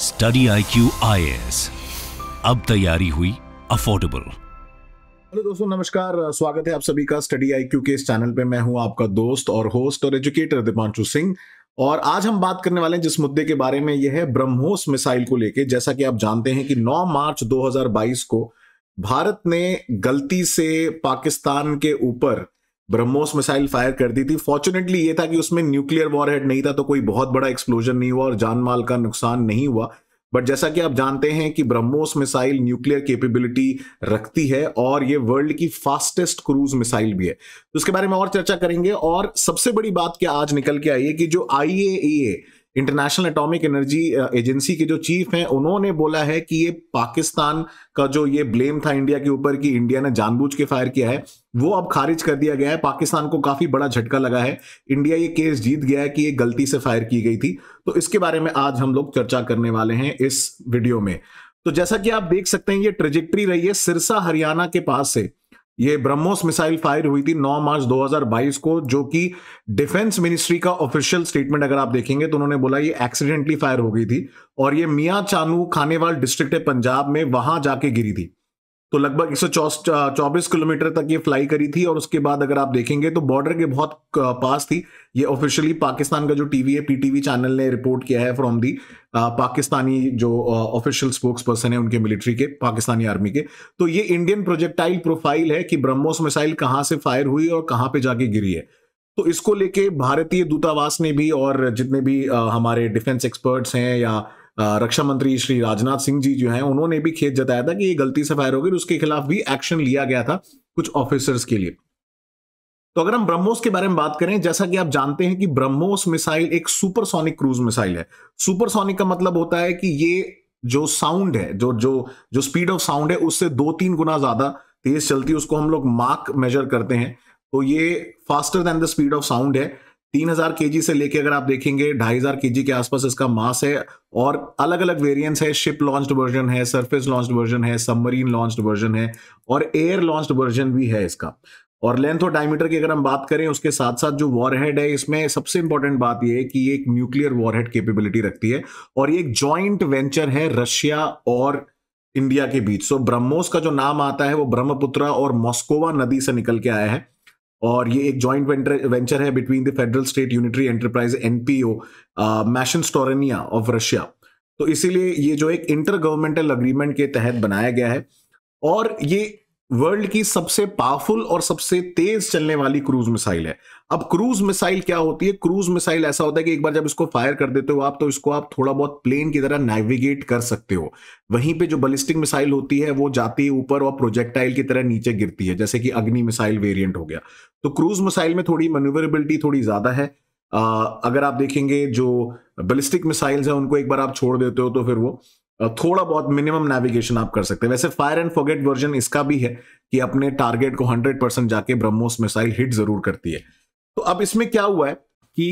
Study I Q आई अब तैयारी हुई अफोर्डेबल हेलो दोस्तों नमस्कार स्वागत है आप सभी का स्टडी आई क्यू के इस चैनल पे मैं हूं आपका दोस्त और होस्ट और एजुकेटर दीपांशु सिंह और आज हम बात करने वाले हैं जिस मुद्दे के बारे में यह है ब्रह्मोस मिसाइल को लेके जैसा कि आप जानते हैं कि 9 मार्च 2022 को भारत ने गलती से पाकिस्तान के ऊपर ब्रह्मोस मिसाइल फायर कर दी थी फॉर्चुनेटली ये था कि उसमें न्यूक्लियर वॉरहेड नहीं था तो कोई बहुत बड़ा एक्सप्लोजन नहीं हुआ और जान माल का नुकसान नहीं हुआ बट जैसा कि आप जानते हैं कि ब्रह्मोस मिसाइल न्यूक्लियर कैपेबिलिटी रखती है और ये वर्ल्ड की फास्टेस्ट क्रूज मिसाइल भी है तो उसके बारे में और चर्चा करेंगे और सबसे बड़ी बात क्या आज निकल के आई है कि जो आई इंटरनेशनल एटॉमिक एनर्जी एजेंसी के जो चीफ हैं उन्होंने बोला है कि ये पाकिस्तान का जो ये ब्लेम था इंडिया के ऊपर कि इंडिया ने जानबूझ के फायर किया है वो अब खारिज कर दिया गया है पाकिस्तान को काफी बड़ा झटका लगा है इंडिया ये केस जीत गया है कि ये गलती से फायर की गई थी तो इसके बारे में आज हम लोग चर्चा करने वाले हैं इस वीडियो में तो जैसा कि आप देख सकते हैं ये ट्रेजेक्ट्री रही है सिरसा हरियाणा के पास से ये ब्रह्मोस मिसाइल फायर हुई थी 9 मार्च 2022 को जो कि डिफेंस मिनिस्ट्री का ऑफिशियल स्टेटमेंट अगर आप देखेंगे तो उन्होंने बोला ये एक्सीडेंटली फायर हो गई थी और ये मियाँ चानू खानेवाल डिस्ट्रिक्ट है पंजाब में वहां जाके गिरी थी तो लगभग एक चौबीस किलोमीटर तक ये फ्लाई करी थी और उसके बाद अगर आप देखेंगे तो बॉर्डर के बहुत पास थी ये ऑफिशियली पाकिस्तान का जो टीवी है पीटीवी चैनल ने रिपोर्ट किया है फ्रॉम दी पाकिस्तानी जो ऑफिशियल स्पोक्स पर्सन है उनके मिलिट्री के पाकिस्तानी आर्मी के तो ये इंडियन प्रोजेक्टाइल प्रोफाइल है कि ब्रह्मोस मिसाइल कहाँ से फायर हुई और कहाँ पे जाके गिरी है तो इसको लेके भारतीय दूतावास ने भी और जितने भी हमारे डिफेंस एक्सपर्ट्स हैं या रक्षा मंत्री श्री राजनाथ सिंह जी जो हैं उन्होंने भी खेत जताया था कि ये गलती से फायर हो गई उसके खिलाफ भी एक्शन लिया गया था कुछ ऑफिसर्स के लिए तो अगर हम ब्रह्मोस के बारे में बात करें जैसा कि आप जानते हैं कि ब्रह्मोस मिसाइल एक सुपरसोनिक क्रूज मिसाइल है सुपरसोनिक का मतलब होता है कि ये जो साउंड है जो जो जो स्पीड ऑफ साउंड है उससे दो तीन गुना ज्यादा तेज चलती है उसको हम लोग मार्क मेजर करते हैं तो ये faster than the speed of sound है तीन हजार के से लेके अगर आप देखेंगे ढाई हजार के के आसपास इसका मास है और अलग अलग वेरिएंट्स है शिप लॉन्च्ड वर्जन है सरफेस लॉन्च्ड वर्जन है सबमरीन लॉन्च्ड वर्जन है और एयर लॉन्च्ड वर्जन भी है इसका और लेंथ और डायमीटर की अगर हम बात करें उसके साथ साथ जो वॉरहेड है इसमें सबसे इंपॉर्टेंट बात यह है कि ये एक न्यूक्लियर वॉरहेड केपेबिलिटी रखती है और ये एक ज्वाइंट वेंचर है रशिया और इंडिया के बीच सो ब्रह्मोस का जो नाम आता है वो ब्रह्मपुत्रा और मॉस्कोवा नदी से निकल के आया है और ये एक जॉइंट वेंचर है between the federal state unitary enterprise NPO Mashinostroyeniya of Russia तो इसीलिए ये जो एक इंटर गवर्नमेंटल अग्रीमेंट के तहत बनाया गया है और ये वर्ल्ड की सबसे पावरफुल और सबसे तेज चलने वाली क्रूज मिसाइल है अब क्रूज मिसाइल क्या होती है क्रूज मिसाइल ऐसा होता है कि एक बार जब इसको फायर कर देते हो आप तो इसको आप थोड़ा बहुत प्लेन की तरह नेविगेट कर सकते हो वहीं पे जो बलिस्टिक मिसाइल होती है वो जाती है ऊपर और प्रोजेक्टाइल की तरह नीचे गिरती है जैसे कि अग्नि मिसाइल वेरियंट हो गया तो क्रूज मिसाइल में थोड़ी मनुवरेबिलिटी थोड़ी ज्यादा है अगर आप देखेंगे जो बलिस्टिक मिसाइल्स हैं उनको एक बार आप छोड़ देते हो तो फिर वो थोड़ा बहुत मिनिमम नेविगेशन आप कर सकते हैं वैसे फायर एंड फोगेट वर्जन इसका भी है कि अपने टारगेट को 100 परसेंट जाके ब्रह्मोस मिसाइल हिट जरूर करती है तो अब इसमें क्या हुआ है कि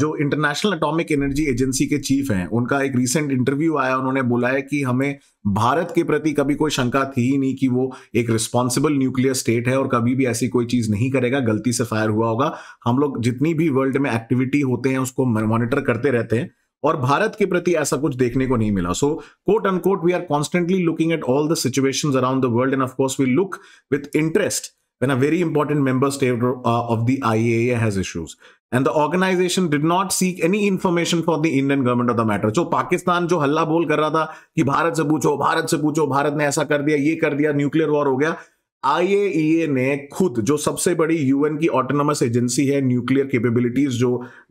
जो इंटरनेशनल एटॉमिक एनर्जी एजेंसी के चीफ हैं उनका एक रीसेंट इंटरव्यू आया उन्होंने बोला है कि हमें भारत के प्रति कभी कोई शंका थी ही नहीं कि वो एक रिस्पॉन्सिबल न्यूक्लियर स्टेट है और कभी भी ऐसी कोई चीज नहीं करेगा गलती से फायर हुआ होगा हम लोग जितनी भी वर्ल्ड में एक्टिविटी होते हैं उसको मॉनिटर करते रहते हैं और भारत के प्रति ऐसा कुछ देखने को नहीं मिला so quote quote we are constantly looking at all the situation around the world and of course we look with interest when a very important member state of the I has issues. And the organisation did not seek any information for the Indian government of the matter जो पाकिस्तान जो हल्ला बोल कर रहा था कि भारत से पूछो भारत से पूछो भारत ने ऐसा कर दिया ये कर दिया न्यूक्लियर वॉर हो गया आईएईए ने खुद जो सबसे बड़ी यूएन की ऑटोनमस एजेंसी है न्यूक्लियर कैपेबिलिटीज जो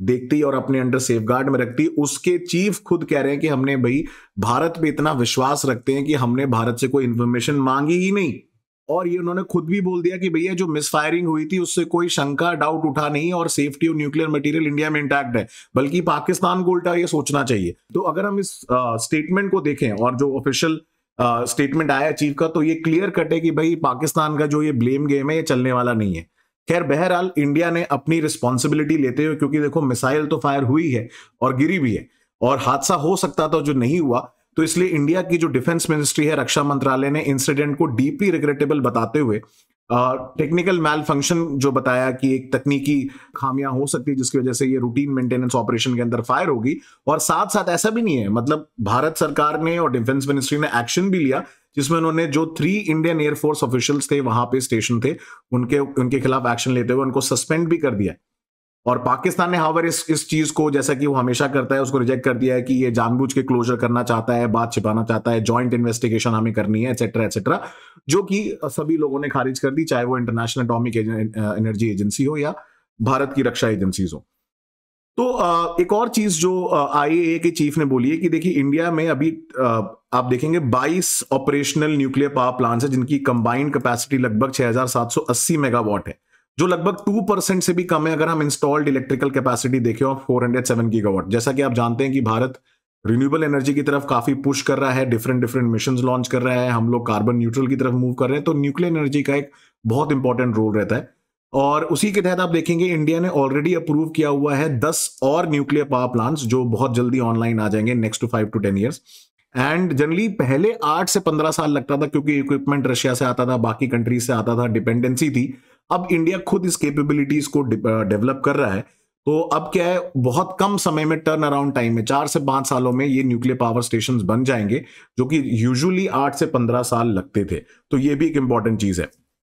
देखती और अपने अंडर सेफ में रखती उसके चीफ खुद कह रहे हैं कि हमने भाई भारत पे इतना विश्वास रखते हैं कि हमने भारत से कोई इंफॉर्मेशन मांगी ही नहीं और ये उन्होंने खुद भी बोल दिया कि भैया जो मिस फायरिंग हुई थी उससे कोई शंका डाउट उठा नहीं और सेफ्टी और न्यूक्लियर मटेरियल इंडिया में इंटैक्ट है बल्कि पाकिस्तान को उल्टा ये सोचना चाहिए तो अगर हम इस स्टेटमेंट को देखें और जो ऑफिशियल स्टेटमेंट आया चीफ का तो ये क्लियर कट है कि भाई पाकिस्तान का जो ये ब्लेम गेम है ये चलने वाला नहीं है खैर बहरहाल इंडिया ने अपनी रिस्पॉन्सिबिलिटी लेते हुए क्योंकि देखो मिसाइल तो फायर हुई है और गिरी भी है और हादसा हो सकता था जो नहीं हुआ तो इसलिए इंडिया की जो डिफेंस मिनिस्ट्री है रक्षा मंत्रालय ने इंसिडेंट को डीपली रिग्रेटेबल बताते हुए टेक्निकल मैल फंक्शन जो बताया कि एक तकनीकी खामियां हो सकती है जिसकी वजह से ये रूटीन मेंटेनेंस ऑपरेशन के अंदर फायर होगी और साथ साथ ऐसा भी नहीं है मतलब भारत सरकार ने और डिफेंस मिनिस्ट्री ने एक्शन भी लिया जिसमें उन्होंने जो थ्री इंडियन एयरफोर्स ऑफिशियल्स थे वहां पे स्टेशन थे उनके उनके खिलाफ एक्शन लेते हुए उनको सस्पेंड भी कर दिया और पाकिस्तान ने हावर इस इस चीज को जैसा कि वो हमेशा करता है उसको रिजेक्ट कर दिया है कि ये जानबूझ के क्लोजर करना चाहता है बात छिपाना चाहता है जॉइंट इन्वेस्टिगेशन हमें करनी है एक्सेट्रा एक्सेट्रा जो कि सभी लोगों ने खारिज कर दी चाहे वो इंटरनेशनल अटोमिक एनर्जी एजेंसी हो या भारत की रक्षा एजेंसी हो तो एक और चीज जो आई के चीफ ने बोली है कि देखिए इंडिया में अभी आप देखेंगे 22 ऑपरेशनल न्यूक्लियर पावर प्लांट्स हैं जिनकी कंबाइंड कैपेसिटी लगभग 6780 मेगावाट है जो लगभग टू परसेंट से भी कम है अगर हम इंस्टॉल्ड इलेक्ट्रिकल कैपेसिटी देखें ऑफ 407 गीगावाट जैसा कि आप जानते हैं कि भारत रिन्यूएबल एनर्जी की तरफ काफी पुश कर रहा है डिफरेंट डिफरेंट मिशन लॉन्च कर रहा है हम लोग कार्बन न्यूट्रल की तरफ मूव कर रहे हैं तो न्यूक्लियर एनर्जी का एक बहुत इंपॉर्टेंट रोल रहता है और उसी के तहत आप देखेंगे इंडिया ने ऑलरेडी अप्रूव किया हुआ है दस और न्यूक्लियर पावर प्लांट्स जो बहुत जल्दी ऑनलाइन आ जाएंगे next two five two ten years and generally पहले आठ से पंद्रह साल लगता था क्योंकि इक्विपमेंट रशिया से आता था बाकी कंट्रीज से आता था डिपेंडेंसी थी अब इंडिया खुद इस कैपेबिलिटीज को डेवलप कर रहा है तो अब क्या है बहुत कम समय में टर्न अराउंड टाइम में चार से पांच सालों में ये न्यूक्लियर पावर स्टेशन बन जाएंगे जो कि यूजुअली आठ से पंद्रह साल लगते थे तो ये भी एक इंपॉर्टेंट चीज है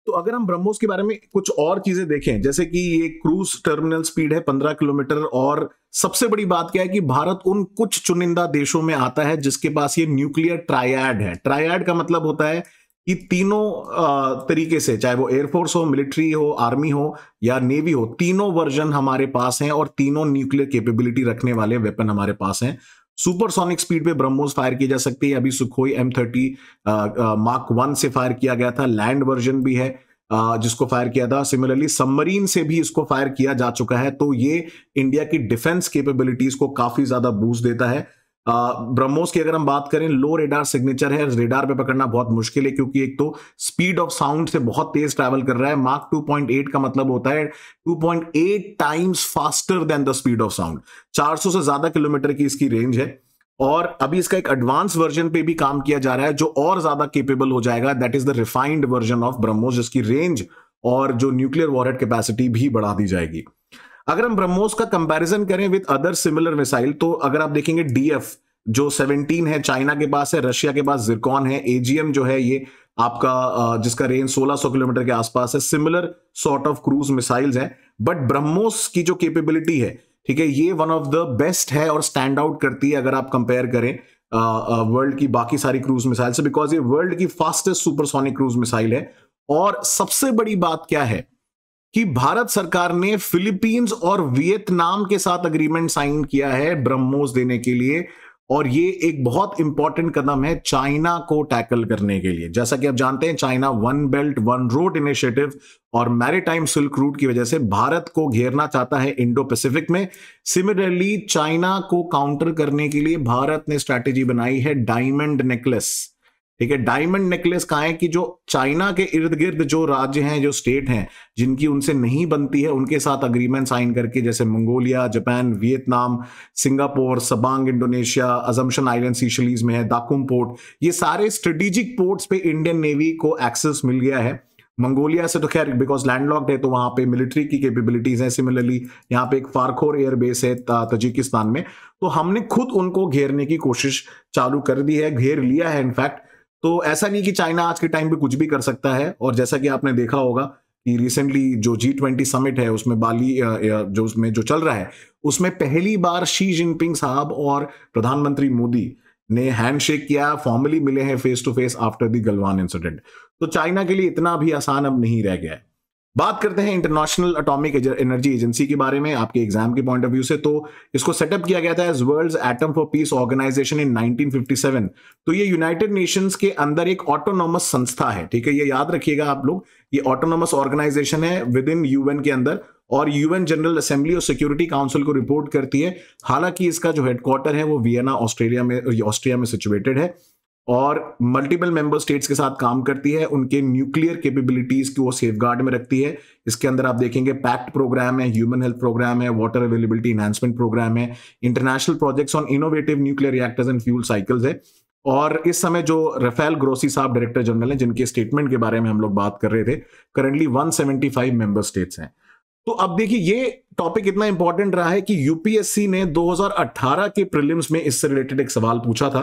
तो अगर हम ब्रह्मोस के बारे में कुछ और चीजें देखें जैसे कि ये क्रूज टर्मिनल स्पीड है पंद्रह किलोमीटर और सबसे बड़ी बात क्या है कि भारत उन कुछ चुनिंदा देशों में आता है जिसके पास ये न्यूक्लियर ट्रायड है ट्रायड का मतलब होता है कि तीनों तरीके से चाहे वो एयरफोर्स हो मिलिट्री हो आर्मी हो या नेवी हो तीनों वर्जन हमारे पास हैं और तीनों न्यूक्लियर कैपेबिलिटी रखने वाले वेपन हमारे पास हैं सुपरसोनिक स्पीड पे ब्रह्मोस फायर की जा सकती है अभी Sukhoi M thirty mark one से फायर किया गया था लैंड वर्जन भी है आ, जिसको फायर किया था सिमिलरली सबमरीन से भी इसको फायर किया जा चुका है तो ये इंडिया की डिफेंस कैपेबिलिटीज को काफी ज्यादा बूस्ट देता है ब्रह्मोस की अगर हम बात करें लो रेडार सिग्नेचर है रेडार पे पकड़ना बहुत मुश्किल है क्योंकि एक तो स्पीड ऑफ साउंड से बहुत तेज ट्रैवल कर रहा है मार्क 2.8 का मतलब होता है 2.8 times faster than the speed of sound 400 से ज्यादा किलोमीटर की इसकी रेंज है और अभी इसका एक एडवांस वर्जन पे भी काम किया जा रहा है जो और ज्यादा केपेबल हो जाएगा that is the refined version of BrahMos जिसकी रेंज और जो न्यूक्लियर वॉरेट कैपेसिटी भी बढ़ा दी जाएगी अगर हम ब्रह्मोस का कंपैरिजन करें विद अदर सिमिलर मिसाइल तो अगर आप देखेंगे डीएफ जो 17 है चाइना के पास है रशिया के पास जिरकॉन है एजीएम जो है ये आपका जिसका रेंज 1600 किलोमीटर के आसपास है similar sort of cruise missiles हैं बट ब्रह्मोस की जो कैपेबिलिटी है ठीक है ये वन ऑफ द बेस्ट है और स्टैंड आउट करती है अगर आप कंपेयर करें वर्ल्ड की बाकी सारी क्रूज मिसाइल से बिकॉज ये वर्ल्ड की फास्टेस्ट सुपरसोनिक क्रूज मिसाइल है और सबसे बड़ी बात क्या है कि भारत सरकार ने फिलीपींस और वियतनाम के साथ अग्रीमेंट साइन किया है ब्रह्मोस देने के लिए और ये एक बहुत इंपॉर्टेंट कदम है चाइना को टैकल करने के लिए जैसा कि आप जानते हैं China one belt one road initiative और मैरिटाइम सिल्क रूट की वजह से भारत को घेरना चाहता है इंडो पैसिफिक में सिमिलरली चाइना को काउंटर करने के लिए भारत ने स्ट्रैटेजी बनाई है डायमंड नेकलेस ठीक है डायमंड नेकलेस कहा है कि जो चाइना के इर्द गिर्द जो राज्य हैं जो स्टेट हैं जिनकी उनसे नहीं बनती है उनके साथ अग्रीमेंट साइन करके जैसे Mongolia Japan Vietnam Singapore Sabang Indonesia Assumption island Seychelles में है दाकुम पोर्ट ये सारे स्ट्रेटेजिक पोर्ट्स पे इंडियन नेवी को एक्सेस मिल गया है मंगोलिया से तो खैर बिकॉज लैंडलॉक्ड है तो वहां पे मिलिट्री की कैपेबिलिटीज हैं सिमिलरली यहाँ पे एक फारखोर एयरबेस है तजिकिस्तान में तो हमने खुद उनको घेरने की कोशिश चालू कर दी है घेर लिया है इनफैक्ट तो ऐसा नहीं कि चाइना आज के टाइम पे कुछ भी कर सकता है और जैसा कि आपने देखा होगा कि रिसेंटली जो जी ट्वेंटी समिट है उसमें बाली जो उसमें जो चल रहा है उसमें पहली बार शी जिनपिंग साहब और प्रधानमंत्री मोदी ने हैंडशेक किया फॉर्मली मिले हैं face to face after the Galwan incident तो चाइना के लिए इतना भी आसान अब नहीं रह गया है बात करते हैं इंटरनेशनल अटोमिक एनर्जी एजेंसी के बारे में आपके एग्जाम के पॉइंट ऑफ व्यू से तो इसको सेटअप किया गया था as world atom for peace organisation in 1957 तो ये यूनाइटेड नेशंस के अंदर एक ऑटोनॉमस संस्था है ठीक है ये याद रखिएगा आप लोग ये ऑटोनॉमस ऑर्गेनाइजेशन है विद इन यूएन के अंदर और यूएन जनरल असेंबली और सिक्योरिटी काउंसिल को रिपोर्ट करती है हालांकि इसका जो हेडक्वार्टर है वो वियना ऑस्ट्रेलिया में ऑस्ट्रिया में सिचुएटेड है और मल्टीपल मेंबर स्टेट्स के साथ काम करती है उनके न्यूक्लियर केपेबिलिटीज को वो सेफ में रखती है इसके अंदर आप देखेंगे पैक्ट प्रोग्राम है ह्यूमन हेल्थ प्रोग्राम है वाटर अवेलेबिलिटी इन्हांसमेंट प्रोग्राम है international projects on innovative nuclear reactors and fuel cycles है और इस समय जो रफेल ग्रोसी साहब डायरेक्टर जनरल हैं जिनके स्टेटमेंट के बारे में हम लोग बात कर रहे थे करंटली 175 मेंबर स्टेट्स हैं तो अब देखिए ये टॉपिक इतना इंपॉर्टेंट रहा है कि यूपीएससी ने 2018 के प्रीलिम्स में इससे रिलेटेड एक सवाल पूछा था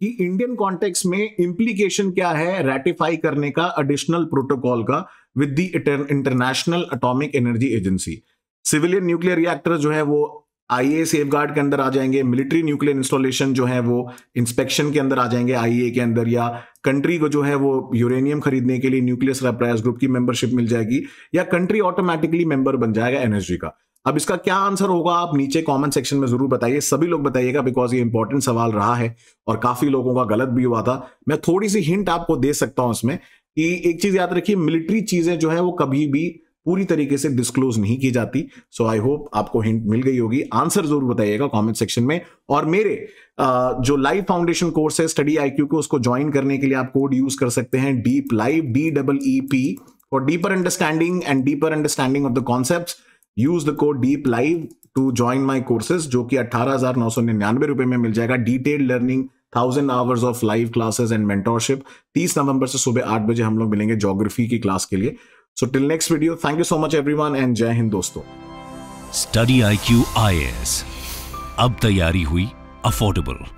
कि इंडियन कॉन्टेक्स्ट में इम्प्लीकेशन क्या है रेटिफाई करने का एडिशनल प्रोटोकॉल का with the International Atomic Energy Agency civilian nuclear reactor जो है वो आईए सेफगार्ड के अंदर आ जाएंगे मिलिट्री न्यूक्लियर इंस्टॉलेशन जो है वो इंस्पेक्शन के अंदर आ जाएंगे आईए के अंदर या कंट्री को जो है वो यूरेनियम खरीदने के लिए न्यूक्लियर सरप्राइज ग्रुप की मेंबरशिप मिल जाएगी या कंट्री ऑटोमेटिकली मेंबर बन जाएगा एनर्जी का अब इसका क्या आंसर होगा आप नीचे कमेंट सेक्शन में जरूर बताइए सभी लोग बताइएगा बिकॉज ये इंपॉर्टेंट सवाल रहा है और काफी लोगों का गलत भी हुआ था मैं थोड़ी सी हिंट आपको दे सकता हूं इसमें कि एक चीज याद रखिए मिलिट्री चीजें जो है वो कभी भी पूरी तरीके से डिस्क्लोज नहीं की जाती सो आई होप आपको हिंट मिल गई होगी आंसर जरूर बताइएगा कमेंट सेक्शन में और मेरे जो लाइव फाउंडेशन कोर्स है स्टडी आईक्यू को उसको ज्वाइन करने के लिए आप कोड यूज कर सकते हैं deep live D double E P for deeper understanding and deeper understanding of the concept use the code deep live to join my courses जो कि अट्ठारह हजार नौ सौ निन्यानवे रुपए में मिल जाएगा detailed learning thousand hours of live classes and mentorship तीस नवंबर से सुबह आठ बजे हम लोग मिलेंगे जोग्राफी की क्लास के लिए so till next video thank you so much one and जय हिंद दोस्तों Study I Q I S अब तैयारी हुई अफोर्डेबल